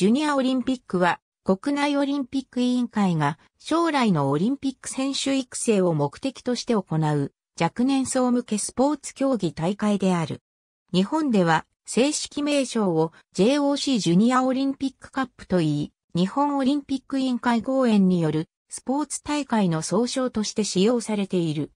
ジュニアオリンピックは国内オリンピック委員会が将来のオリンピック選手育成を目的として行う若年層向けスポーツ競技大会である。日本では正式名称を JOC ジュニアオリンピックカップと言い、日本オリンピック委員会公演によるスポーツ大会の総称として使用されている。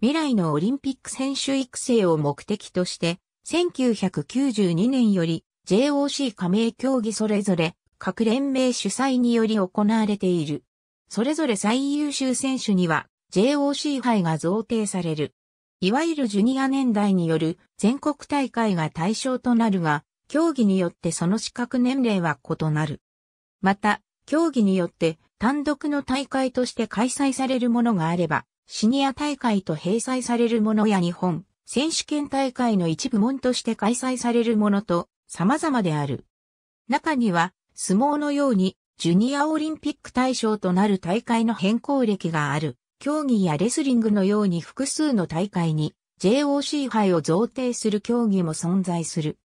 未来のオリンピック選手育成を目的として、1992年より JOC 加盟競技それぞれ各連盟主催により行われている。それぞれ最優秀選手には JOC 杯が贈呈される。いわゆるジュニア年代による全国大会が対象となるが、競技によってその資格年齢は異なる。また、競技によって単独の大会として開催されるものがあれば、シニア大会と併催されるものや日本選手権大会の一部門として開催されるものと様々である。中には、相撲のように、ジュニアオリンピック対象となる大会の変更歴がある、競技やレスリングのように複数の大会に JOC 杯を贈呈する競技も存在する。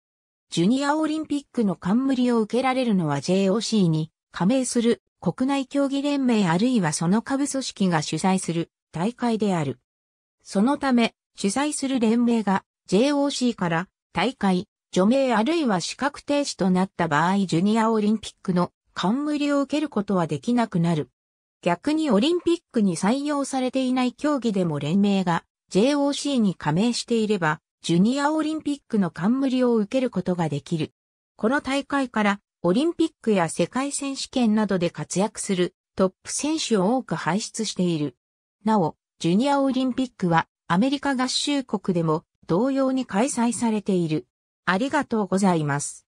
ジュニアオリンピックの冠を受けられるのは JOC に加盟する国内競技連盟あるいはその下部組織が主催する大会である。そのため、主催する連盟が JOC から大会、除名あるいは資格停止となった場合ジュニアオリンピックの冠を受けることはできなくなる。逆にオリンピックに採用されていない競技でも連盟が JOC に加盟していれば、ジュニアオリンピックの冠を受けることができる。この大会からオリンピックや世界選手権などで活躍するトップ選手を多く輩出している。なお、ジュニアオリンピックはアメリカ合衆国でも同様に開催されている。ありがとうございます。